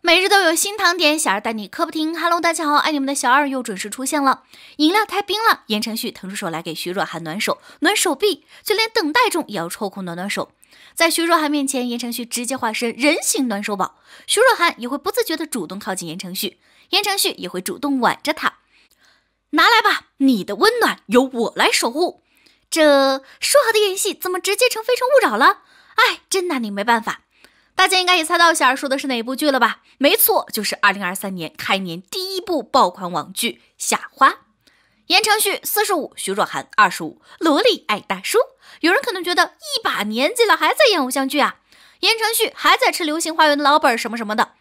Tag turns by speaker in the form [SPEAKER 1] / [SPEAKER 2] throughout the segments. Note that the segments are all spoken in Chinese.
[SPEAKER 1] 每日都有新糖点，小二带你嗑不停。Hello，大家好，爱你们的小二又准时出现了。饮料太冰了，言承旭腾出手来给徐若涵暖手、暖手臂，就连等待中也要抽空暖暖手。在徐若涵面前，言承旭直接化身人形暖手宝，徐若涵也会不自觉的主动靠近言承旭，言承旭也会主动挽着他。拿来吧，你的温暖由我来守护。这说好的演戏，怎么直接成非诚勿扰了？哎，真拿你没办法。大家应该也猜到小二说的是哪部剧了吧？没错，就是二零二三年开年第一部爆款网剧《夏花》。言承旭四十五，徐若涵二十五，萝莉爱大叔。有人可能觉得一把年纪了还在演偶像剧啊？言承旭还在吃《流星花园》的老本什么什么的？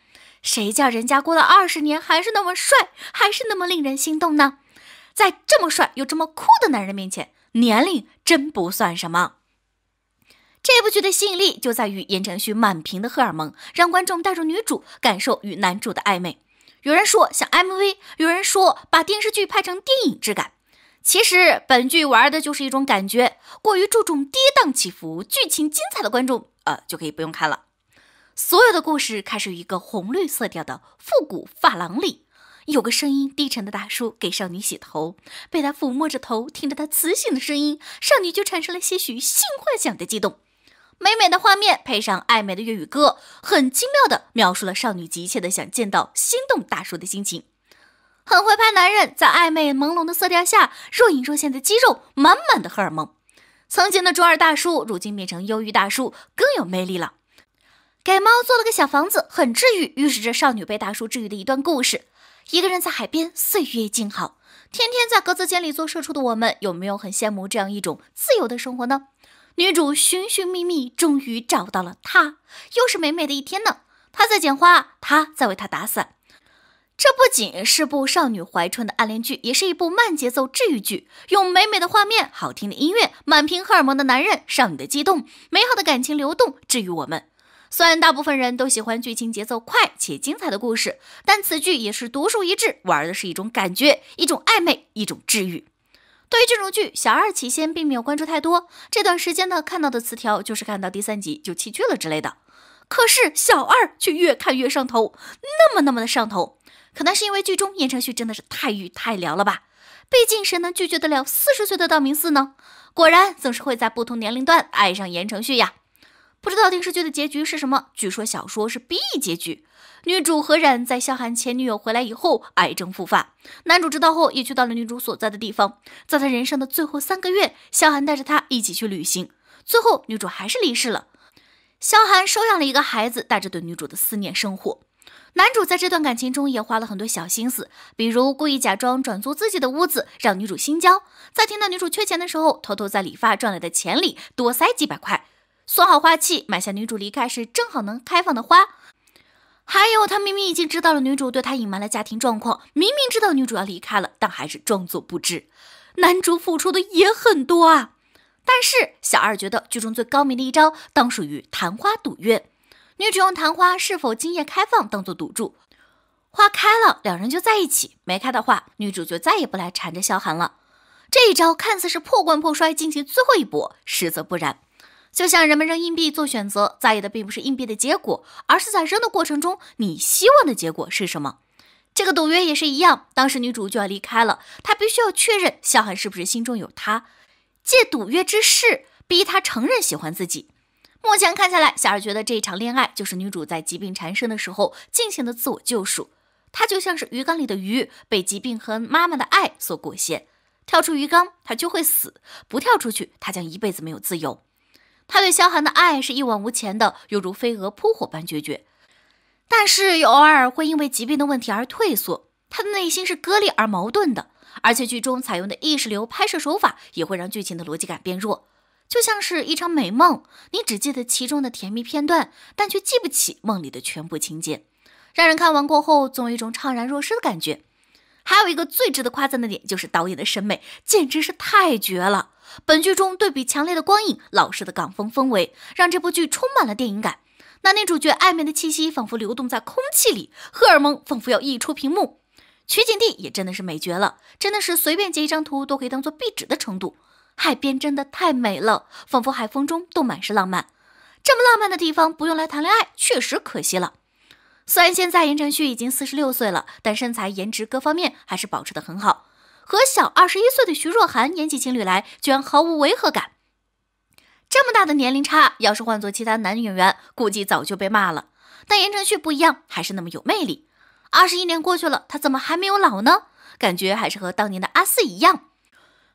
[SPEAKER 1] 谁叫人家过了二十年还是那么帅，还是那么令人心动呢？在这么帅又这么酷的男人面前，年龄真不算什么。这部剧的吸引力就在于言承旭满屏的荷尔蒙，让观众带着女主感受与男主的暧昧。有人说像 MV，有人说把电视剧拍成电影质感。其实本剧玩的就是一种感觉，过于注重跌宕起伏、剧情精彩的观众，呃，就可以不用看了。所有的故事开始于一个红绿色调的复古发廊里，有个声音低沉的大叔给少女洗头，被他抚摸着头，听着他磁性的声音，少女就产生了些许性幻想的激动。美美的画面配上暧昧的粤语歌，很精妙地描述了少女急切地想见到心动大叔的心情。很会拍男人在暧昧朦胧的色调下若隐若现的肌肉，满满的荷尔蒙。曾经的中二大叔，如今变成忧郁大叔，更有魅力了。给猫做了个小房子，很治愈，预示着少女被大叔治愈的一段故事。一个人在海边，岁月静好。天天在格子间里做社畜的我们，有没有很羡慕这样一种自由的生活呢？女主寻寻觅觅，终于找到了他，又是美美的一天呢。他在捡花，他在为她打伞。这不仅是部少女怀春的暗恋剧，也是一部慢节奏治愈剧。用美美的画面、好听的音乐、满屏荷尔蒙的男人、少女的激动、美好的感情流动，治愈我们。虽然大部分人都喜欢剧情节奏快且精彩的故事，但此剧也是独树一帜，玩的是一种感觉、一种暧昧、一种治愈。对于这种剧，小二起先并没有关注太多。这段时间呢，看到的词条就是看到第三集就弃剧了之类的。可是小二却越看越上头，那么那么的上头。可能是因为剧中言承旭真的是太欲太撩了吧？毕竟谁能拒绝得了四十岁的道明寺呢？果然总是会在不同年龄段爱上言承旭呀。不知道电视剧的结局是什么？据说小说是 B 结局，女主何冉在萧寒前女友回来以后，癌症复发。男主知道后，也去到了女主所在的地方。在他人生的最后三个月，萧寒带着他一起去旅行。最后，女主还是离世了。萧寒收养了一个孩子，带着对女主的思念生活。男主在这段感情中也花了很多小心思，比如故意假装转租自己的屋子，让女主心焦。在听到女主缺钱的时候，偷偷在理发赚来的钱里多塞几百块。算好花期，买下女主离开时正好能开放的花。还有，他明明已经知道了女主对他隐瞒了家庭状况，明明知道女主要离开了，但还是装作不知。男主付出的也很多啊。但是小二觉得剧中最高明的一招当属于昙花赌约。女主用昙花是否今夜开放当做赌注，花开了两人就在一起，没开的话女主就再也不来缠着萧寒了。这一招看似是破罐破摔进行最后一搏，实则不然。就像人们扔硬币做选择，在意的并不是硬币的结果，而是在扔的过程中你希望的结果是什么。这个赌约也是一样。当时女主就要离开了，她必须要确认小韩是不是心中有她，借赌约之势逼他承认喜欢自己。目前看下来，小二觉得这一场恋爱就是女主在疾病缠身的时候进行的自我救赎。她就像是鱼缸里的鱼，被疾病和妈妈的爱所裹挟，跳出鱼缸她就会死，不跳出去她将一辈子没有自由。他对萧寒的爱是一往无前的，犹如飞蛾扑火般决绝，但是又偶尔会因为疾病的问题而退缩。他的内心是割裂而矛盾的，而且剧中采用的意识流拍摄手法也会让剧情的逻辑感变弱，就像是一场美梦，你只记得其中的甜蜜片段，但却记不起梦里的全部情节，让人看完过后总有一种怅然若失的感觉。还有一个最值得夸赞的点就是导演的审美简直是太绝了。本剧中对比强烈的光影，老式的港风氛围，让这部剧充满了电影感。男女主角暧昧的气息仿佛流动在空气里，荷尔蒙仿佛要溢出屏幕。取景地也真的是美绝了，真的是随便截一张图都可以当做壁纸的程度。海边真的太美了，仿佛海风中都满是浪漫。这么浪漫的地方不用来谈恋爱，确实可惜了。虽然现在言承旭已经四十六岁了，但身材、颜值各方面还是保持得很好。和小二十一岁的徐若涵演起情侣来，居然毫无违和感。这么大的年龄差，要是换做其他男演员，估计早就被骂了。但言承旭不一样，还是那么有魅力。二十一年过去了，他怎么还没有老呢？感觉还是和当年的阿四一样。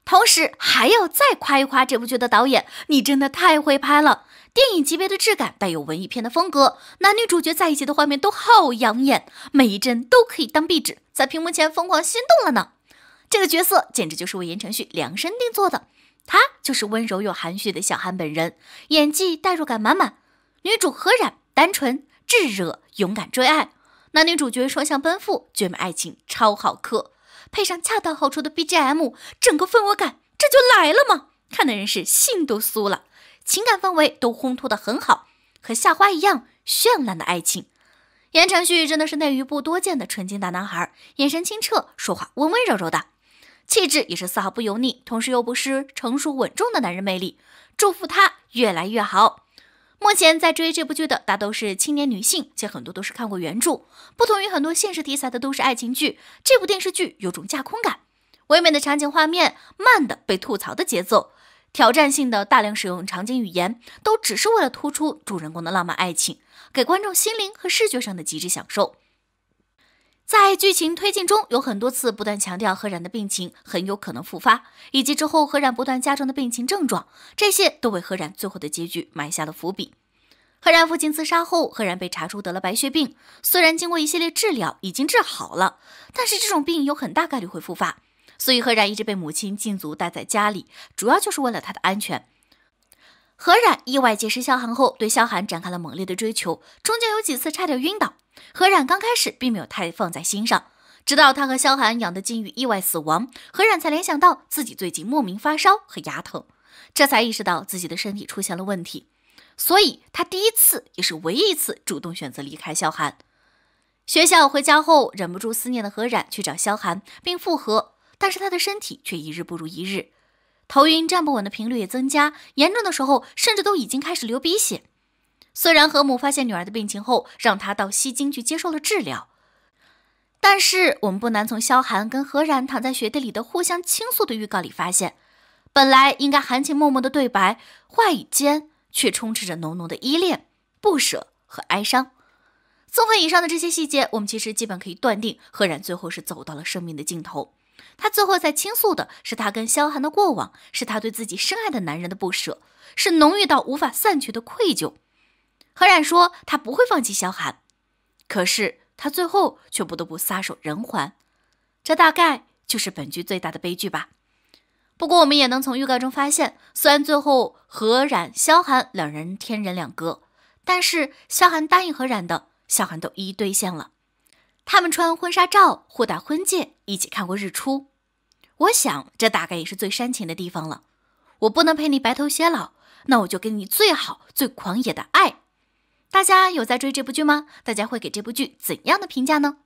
[SPEAKER 1] 同时还要再夸一夸这部剧的导演，你真的太会拍了。电影级别的质感，带有文艺片的风格，男女主角在一起的画面都好养眼，每一帧都可以当壁纸，在屏幕前疯狂心动了呢。这个角色简直就是为言承旭量身定做的，他就是温柔又含蓄的小韩本人，演技代入感满满。女主何冉单纯、炙热、勇敢追爱，男女主角双向奔赴，绝美爱情超好磕，配上恰到好处的 BGM，整个氛围感这就来了嘛！看的人是心都酥了，情感氛围都烘托得很好，和夏花一样绚烂的爱情。言承旭真的是内娱不多见的纯情大男孩，眼神清澈，说话温温柔柔的。气质也是丝毫不油腻，同时又不失成熟稳重的男人魅力。祝福他越来越好。目前在追这部剧的，大都是青年女性，且很多都是看过原著。不同于很多现实题材的都市爱情剧，这部电视剧有种架空感，唯美的场景画面，慢的被吐槽的节奏，挑战性的大量使用场景语言，都只是为了突出主人公的浪漫爱情，给观众心灵和视觉上的极致享受。在剧情推进中，有很多次不断强调何染的病情很有可能复发，以及之后何染不断加重的病情症状，这些都为何染最后的结局埋下了伏笔。何然父亲自杀后，何然被查出得了白血病，虽然经过一系列治疗已经治好了，但是这种病有很大概率会复发，所以何然一直被母亲禁足待在家里，主要就是为了他的安全。何然意外结识萧寒后，对萧寒展开了猛烈的追求，中间有几次差点晕倒。何冉刚开始并没有太放在心上，直到他和萧寒养的金鱼意外死亡，何冉才联想到自己最近莫名发烧和牙疼，这才意识到自己的身体出现了问题。所以，他第一次也是唯一一次主动选择离开萧寒。学校回家后，忍不住思念的何冉去找萧寒并复合，但是他的身体却一日不如一日，头晕站不稳的频率也增加，严重的时候甚至都已经开始流鼻血。虽然何母发现女儿的病情后，让她到西京去接受了治疗，但是我们不难从萧寒跟何然躺在雪地里的互相倾诉的预告里发现，本来应该含情脉脉的对白，话语间却充斥着浓浓的依恋、不舍和哀伤。综合以上的这些细节，我们其实基本可以断定，何然最后是走到了生命的尽头。他最后在倾诉的是他跟萧寒的过往，是他对自己深爱的男人的不舍，是浓郁到无法散去的愧疚。何冉说他不会放弃萧寒，可是他最后却不得不撒手人寰，这大概就是本剧最大的悲剧吧。不过我们也能从预告中发现，虽然最后何冉、萧寒两人天人两隔，但是萧寒答应何冉的，萧寒都一一兑现了。他们穿婚纱照，互戴婚戒，一起看过日出。我想这大概也是最煽情的地方了。我不能陪你白头偕老，那我就给你最好、最狂野的爱。大家有在追这部剧吗？大家会给这部剧怎样的评价呢？